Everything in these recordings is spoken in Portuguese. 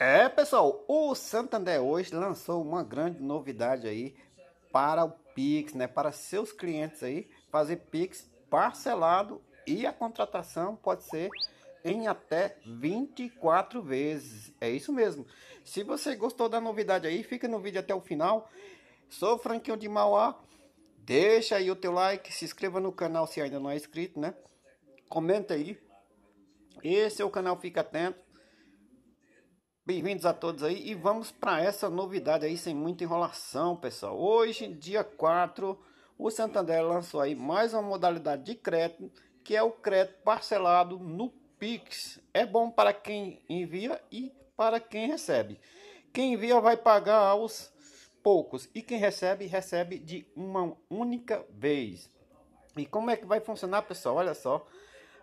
É, pessoal, o Santander hoje lançou uma grande novidade aí para o Pix, né? Para seus clientes aí fazer Pix parcelado e a contratação pode ser em até 24 vezes. É isso mesmo. Se você gostou da novidade aí, fica no vídeo até o final. Sou o Franquinho de Mauá. Deixa aí o teu like, se inscreva no canal se ainda não é inscrito, né? Comenta aí. Esse é o canal Fica Atento Bem-vindos a todos aí e vamos para essa novidade aí sem muita enrolação, pessoal. Hoje, dia 4, o Santander lançou aí mais uma modalidade de crédito, que é o crédito parcelado no Pix. É bom para quem envia e para quem recebe. Quem envia vai pagar aos poucos e quem recebe recebe de uma única vez. E como é que vai funcionar, pessoal? Olha só,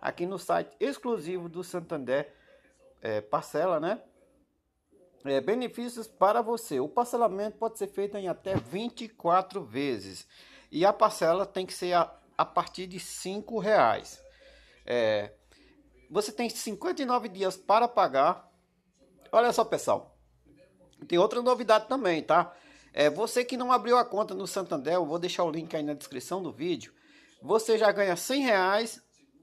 aqui no site exclusivo do Santander é, Parcela, né? é, benefícios para você. O parcelamento pode ser feito em até 24 vezes e a parcela tem que ser a, a partir de R$ reais. É, você tem 59 dias para pagar. Olha só, pessoal. Tem outra novidade também, tá? É, você que não abriu a conta no Santander, eu vou deixar o link aí na descrição do vídeo. Você já ganha 100 reais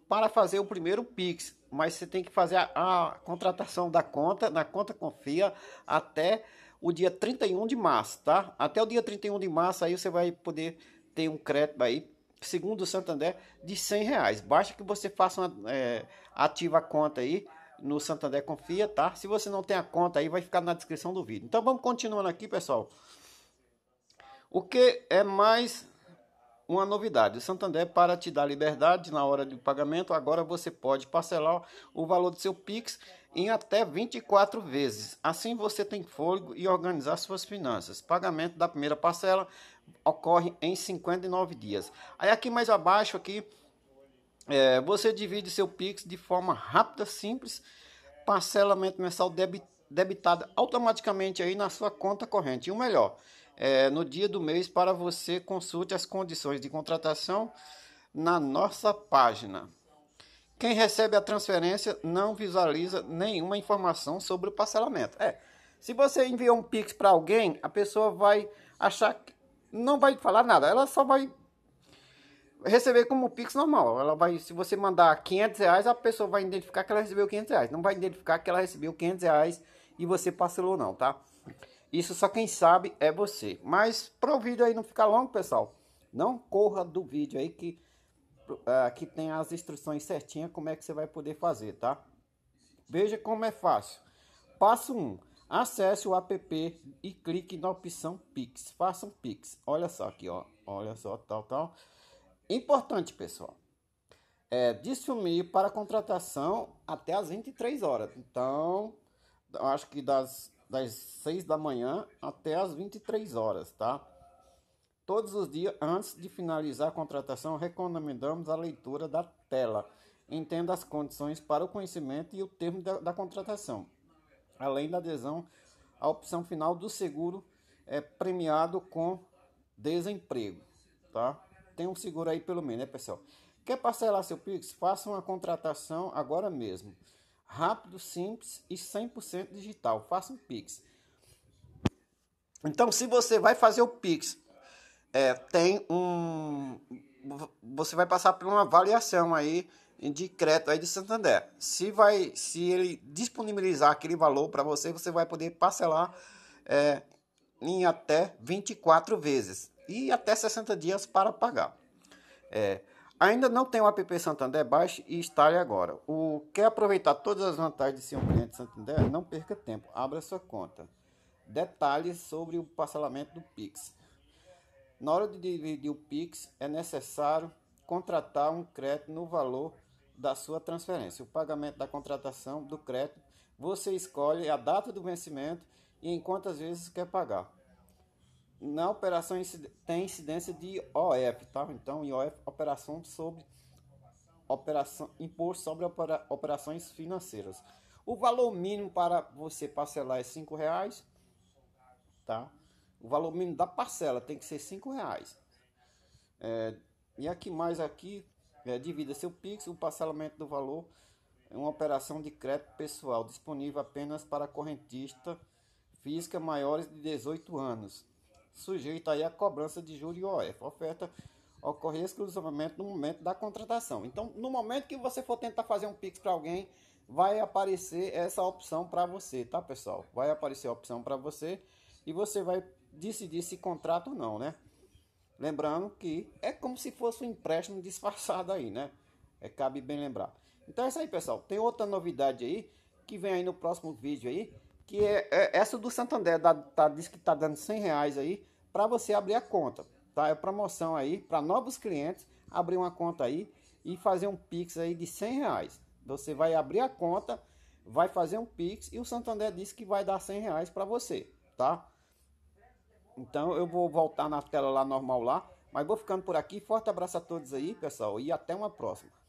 para fazer o primeiro Pix mas você tem que fazer a, a contratação da conta, na conta confia, até o dia 31 de março, tá? Até o dia 31 de março aí você vai poder ter um crédito aí, segundo o Santander, de 100 reais. Basta que você faça uma, é, ativa a conta aí no Santander Confia, tá? Se você não tem a conta aí, vai ficar na descrição do vídeo. Então vamos continuando aqui, pessoal. O que é mais uma novidade. O Santander, para te dar liberdade na hora do pagamento, agora você pode parcelar o valor do seu Pix em até 24 vezes. Assim você tem fôlego e organizar suas finanças. Pagamento da primeira parcela ocorre em 59 dias. Aí aqui mais abaixo aqui, é, você divide seu Pix de forma rápida, simples, parcelamento mensal debitado automaticamente aí na sua conta corrente. E o melhor, é, no dia do mês para você consulte as condições de contratação na nossa página. Quem recebe a transferência não visualiza nenhuma informação sobre o parcelamento. É, se você enviar um Pix para alguém, a pessoa vai achar que não vai falar nada, ela só vai receber como Pix normal. Ela vai, se você mandar 500 reais, a pessoa vai identificar que ela recebeu 500 reais. Não vai identificar que ela recebeu 500 reais e você parcelou não, tá? Isso só quem sabe é você. Mas para o vídeo aí não ficar longo, pessoal, não corra do vídeo aí que, uh, que tem as instruções certinhas como é que você vai poder fazer, tá? Veja como é fácil. Passo 1. Acesse o app e clique na opção Pix. Faça um Pix. Olha só aqui, ó. Olha só, tal, tal. Importante, pessoal. É desumir para contratação até as 23 horas. Então, acho que das das 6 da manhã até as 23 horas, tá? Todos os dias, antes de finalizar a contratação, recomendamos a leitura da tela. Entenda as condições para o conhecimento e o termo da, da contratação. Além da adesão à opção final do seguro é premiado com desemprego, tá? Tem um seguro aí pelo menos, né, pessoal? Quer parcelar seu Pix? Faça uma contratação agora mesmo rápido, simples e 100% digital. Faça um Pix. Então, se você vai fazer o Pix, é, tem um. Você vai passar por uma avaliação aí de crédito aí de Santander. Se vai, se ele disponibilizar aquele valor para você, você vai poder parcelar é, em até 24 vezes e até 60 dias para pagar. É, Ainda não tem o app Santander, baixe e instale agora. O quer aproveitar todas as vantagens de ser um cliente Santander? Não perca tempo, abra sua conta. Detalhes sobre o parcelamento do Pix. Na hora de dividir o Pix, é necessário contratar um crédito no valor da sua transferência. O pagamento da contratação do crédito, você escolhe a data do vencimento e em quantas vezes quer pagar na operação tem incidência de OF, tá? Então, IOF, operação sobre operação imposto sobre opera, operações financeiras. O valor mínimo para você parcelar é cinco reais, tá? O valor mínimo da parcela tem que ser cinco reais. É, e aqui mais aqui, é, divida seu Pix, o parcelamento do valor é uma operação de crédito pessoal disponível apenas para correntista física maiores de 18 anos sujeito aí à cobrança de juros e OF. Oferta ocorre exclusivamente no momento da contratação. Então, no momento que você for tentar fazer um Pix para alguém, vai aparecer essa opção para você, tá, pessoal? Vai aparecer a opção para você e você vai decidir se contrata ou não, né? Lembrando que é como se fosse um empréstimo disfarçado aí, né? É, cabe bem lembrar. Então é isso aí, pessoal. Tem outra novidade aí que vem aí no próximo vídeo aí, que é, é essa do Santander, tá, diz que tá dando 100 reais aí para você abrir a conta, tá? É promoção aí para novos clientes abrir uma conta aí e fazer um Pix aí de 100 reais. Você vai abrir a conta, vai fazer um Pix e o Santander disse que vai dar 100 reais para você, tá? Então eu vou voltar na tela lá normal lá, mas vou ficando por aqui. Forte abraço a todos aí, pessoal, e até uma próxima.